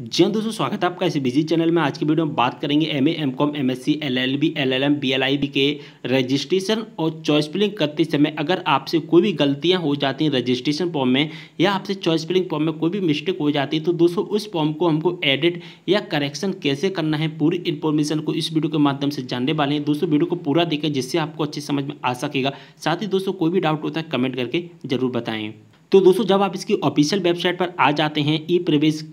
जी हाँ दोस्तों स्वागत है आपका इस बिजी चैनल में आज की वीडियो में बात करेंगे M A M com M S C L L B L L M B L I B के रजिस्ट्रेशन और चॉइस फिलिंग करते समय अगर आपसे कोई भी गलतियां हो जाती हैं रजिस्ट्रेशन फॉर्म में या आपसे चॉइस फिलिंग फॉर्म में कोई भी मिस्टेक हो जाती है तो दोस्तों उस फॉर्म को हमको एडिट या करेक्शन कैसे करना है पूरी इन्फॉर्मेशन को इस वीडियो के माध्यम से जानने वाले हैं दोस्तों वीडियो को पूरा देखें जिससे आपको अच्छी समझ में आ सकेगा साथ ही दोस्तों कोई भी डाउट होता है कमेंट करके जरूर बताएँ तो दोस्तों जब आप इसकी ऑफिशियल वेबसाइट पर आ जाते हैं ई प्रवेश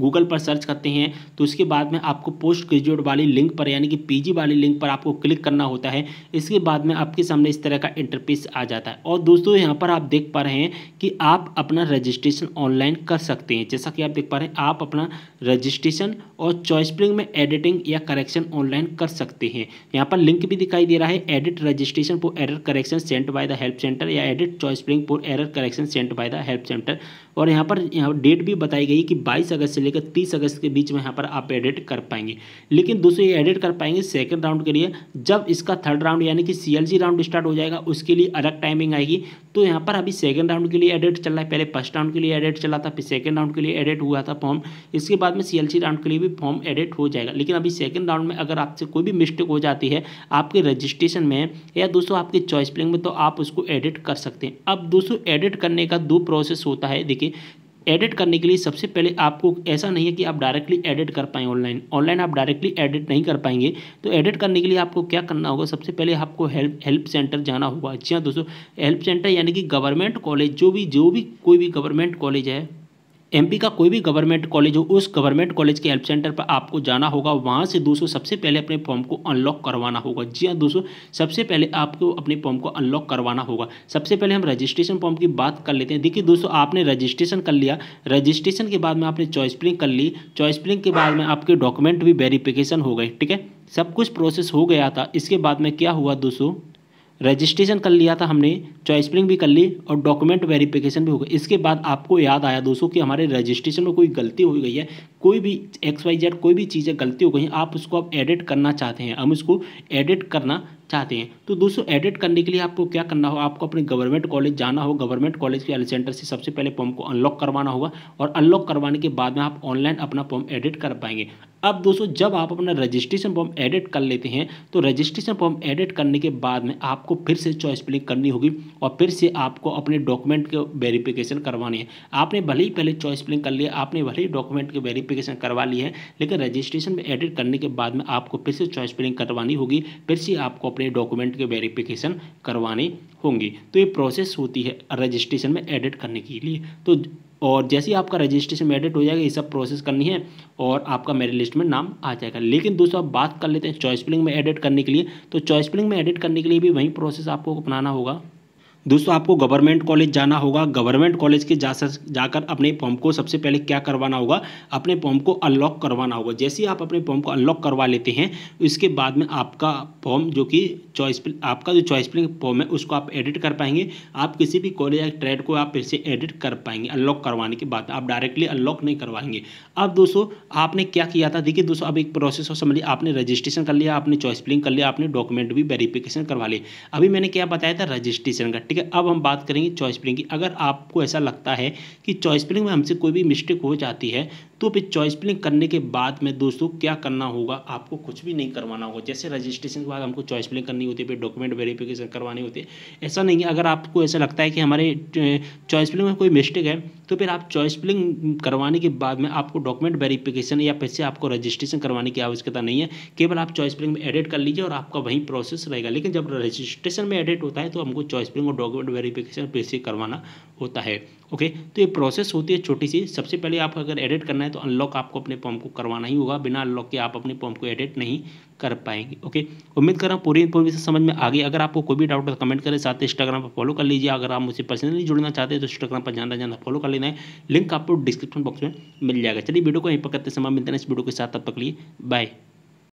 गूगल पर सर्च करते हैं तो उसके बाद में आपको पोस्ट ग्रेजुएट वाली लिंक पर यानी कि पीजी वाली लिंक पर आपको क्लिक करना होता है इसके बाद में आपके सामने इस तरह का इंटरफेस आ जाता है और दोस्तों यहाँ पर आप देख पा रहे हैं कि आप अपना रजिस्ट्रेशन ऑनलाइन कर सकते हैं जैसा कि आप देख पा रहे हैं आप अपना रजिस्ट्रेशन और चॉइस प्रिंग में एडिटिंग या करेक्शन ऑनलाइन कर सकते हैं यहाँ पर लिंक भी दिखाई दे रहा है edit registration for error correction sent by the help centre या एडिट चॉइस प्रिंग for error correction sent by the help centre और यहाँ पर यहाँ डेट भी बताई गई कि बाईस अगस्त से लेकर तीस अगस्त के बीच में यहाँ पर आप एडिट कर पाएंगे लेकिन दोस्तों ये एडिट कर पाएंगे सेकेंड राउंड के लिए जब इसका थर्ड राउंड यानी कि सी राउंड स्टार्ट हो जाएगा उसके लिए अलग टाइमिंग आएगी तो यहाँ पर अभी सेकेंड राउंड के लिए एडिट चल रहा है पहले फर्स्ट राउंड के लिए एडिट चला था फिर सेकेंड राउंड के लिए एडिट हुआ था फॉर्म इसके बाद में सी राउंड के लिए भी फॉर्म एडिट हो जाएगा लेकिन अभी सेकेंड राउंड में अगर आपसे कोई भी मिस्टेक हो जाती है आपके रजिस्ट्रेशन में या दोस्तों आपके चॉइस प्लेइंग में तो आप उसको एडिट कर सकते हैं अब दोस्तों एडिट करने का दो प्रोसेस होता है देखिए एडिट करने के लिए सबसे पहले आपको ऐसा नहीं है कि आप डायरेक्टली एडिट कर पाएँ ऑनलाइन ऑनलाइन आप डायरेक्टली एडिट नहीं कर पाएंगे तो एडिट करने के लिए आपको क्या करना होगा सबसे पहले आपको हेल्प हेल्प सेंटर जाना होगा अच्छा हाँ दोस्तों हेल्प सेंटर यानी कि गवर्नमेंट कॉलेज जो भी जो भी कोई भी गवर्नमेंट कॉलेज है एमपी का कोई भी गवर्नमेंट कॉलेज हो उस गवर्नमेंट कॉलेज के हेल्प सेंटर पर आपको जाना होगा वहाँ से दोस्तों सबसे पहले अपने फॉर्म को अनलॉक करवाना होगा जी हाँ दोस्तों सबसे पहले आपको अपने फॉर्म को अनलॉक करवाना होगा सबसे पहले हम रजिस्ट्रेशन फॉर्म की बात कर लेते हैं देखिए दोस्तों आपने रजिस्ट्रेशन कर लिया रजिस्ट्रेशन के बाद में आपने चॉइस प्लिंग कर ली चॉइस प्लिंग के बाद में आपके डॉक्यूमेंट भी वेरीफिकेशन हो गए ठीक है सब कुछ प्रोसेस हो गया था इसके बाद में क्या हुआ दोस्तों रजिस्ट्रेशन कर लिया था हमने चॉइस प्रिंग भी कर ली और डॉक्यूमेंट वेरिफिकेशन भी हो गया इसके बाद आपको याद आया दोस्तों कि हमारे रजिस्ट्रेशन में कोई गलती हो गई है कोई भी एक्स वाई जेड कोई भी चीज़ें गलती हो गई हैं आप उसको आप एडिट करना चाहते हैं हम इसको एडिट करना चाहते हैं तो दोस्तों एडिट करने के लिए आपको क्या करना हो आपको अपने गवर्नमेंट कॉलेज जाना हो गवर्नमेंट कॉलेज के एल सेंटर से सबसे पहले फॉर्म को अनलॉक करवाना होगा और अनलॉक करवाने के बाद में आप ऑनलाइन अपना फॉर्म एडिट कर पाएंगे अब दोस्तों जब आप अपना रजिस्ट्रेशन फॉर्म एडिट कर लेते हैं तो रजिस्ट्रेशन फॉर्म एडिट करने के बाद में आपको फिर से चॉइस फिलिंग करनी होगी और फिर से आपको अपने डॉक्यूमेंट के वेरिफिकेशन करवानी है आपने भले ही पहले चॉइस फिलिंग कर लिया आपने भले ही डॉक्यूमेंट के वेरिफिकेशन करवा ली है लेकिन रजिस्ट्रेशन में एडिट करने के बाद में आपको फिर से चॉइस फिलिंग करवानी होगी फिर से आपको अपने डॉक्यूमेंट के वेरीफिकेशन करवाने होंगे तो ये प्रोसेस होती है रजिस्ट्रेशन में एडिट करने के लिए तो और जैसे ही आपका रजिस्ट्रेशन एडिट हो जाएगा ये सब प्रोसेस करनी है और आपका मेरिट लिस्ट में नाम आ जाएगा लेकिन दोस्तों आप बात कर लेते हैं चॉइस फिलिंग में एडिट करने के लिए तो चॉइस फिलिंग में एडिट करने के लिए भी वही प्रोसेस आपको अपनाना होगा दोस्तों आपको गवर्नमेंट कॉलेज जाना होगा गवर्नमेंट कॉलेज के जा सक जाकर अपने फॉर्म को सबसे पहले क्या करवाना होगा अपने फॉर्म को अनलॉक करवाना होगा जैसे ही आप अपने फॉर्म को अनलॉक करवा लेते हैं उसके बाद में आपका फॉर्म जो कि चॉइस आपका जो चॉइस प्लिंग फॉर्म है उसको आप एडिट कर पाएंगे आप किसी भी कॉलेज या ट्रेड को आप फिर से एडिट कर पाएंगे अनलॉक करवाने के बाद आप डायरेक्टली अनलॉक नहीं करवाएंगे अब दोस्तों आपने क्या किया था देखिए दोस्तों अब एक प्रोसेस हो समझिए आपने रजिस्ट्रेशन कर लिया आपने चॉइस फिलिंग कर लिया आपने डॉक्यूमेंट भी वेरीफिकेशन करवा लिए अभी मैंने क्या बताया था रजिस्ट्रेशन का ठीक है अब हम बात करेंगे चॉइस प्रिंग की अगर आपको ऐसा लगता है कि चॉइस प्रिंग में हमसे कोई भी मिस्टेक हो जाती है तो फिर चॉइस प्रिंग करने के बाद में दोस्तों क्या करना होगा आपको कुछ भी नहीं करवाना होगा जैसे रजिस्ट्रेशन के बाद हमको चॉइस प्रिंग करनी होती है फिर डॉक्यूमेंट वेरीफिकेशन करवानी होती है ऐसा नहीं है अगर आपको ऐसा लगता है कि हमारे चॉइस प्रिंग में कोई मिस्टेक है तो फिर आप चॉइस फिलिंग करवाने के बाद में आपको डॉक्यूमेंट वेरिफिकेशन या फिर से आपको रजिस्ट्रेशन करवाने की आवश्यकता नहीं है केवल आप चॉइस फिलिंग में एडिट कर लीजिए और आपका वहीं प्रोसेस रहेगा लेकिन जब रजिस्ट्रेशन में एडिट होता है तो हमको चॉइस फिलिंग और डॉक्यूमेंट वेरिफिकेशन फिर से करवाना होता है ओके तो ये प्रोसेस होती है छोटी सी सबसे पहले आप अगर एडिट करना है तो अनलॉक आपको अपने फॉर्म को करवाना ही होगा बिना अनलॉक के आप अपने फॉर्म को एडिट नहीं कर पाएंगे ओके उम्मीद कर रहा हूँ पूरी इन्फॉर्मेशन समझ में आ गई अगर आपको कोई भी डाउट है तो कमेंट करें साथ इंस्टाग्राम पर फॉलो कर लीजिए अगर आप मुझे पर्सनली जुड़ना चाहते हैं तो इंस्टाग्राम पर जाना जाना फॉलो कर लेना है लिंक आपको डिस्क्रिप्शन बॉक्स में मिल जाएगा चलिए वीडियो को यहीं पर करते समय मिलते हैं इस वीडियो के साथ तब तक लिए बाय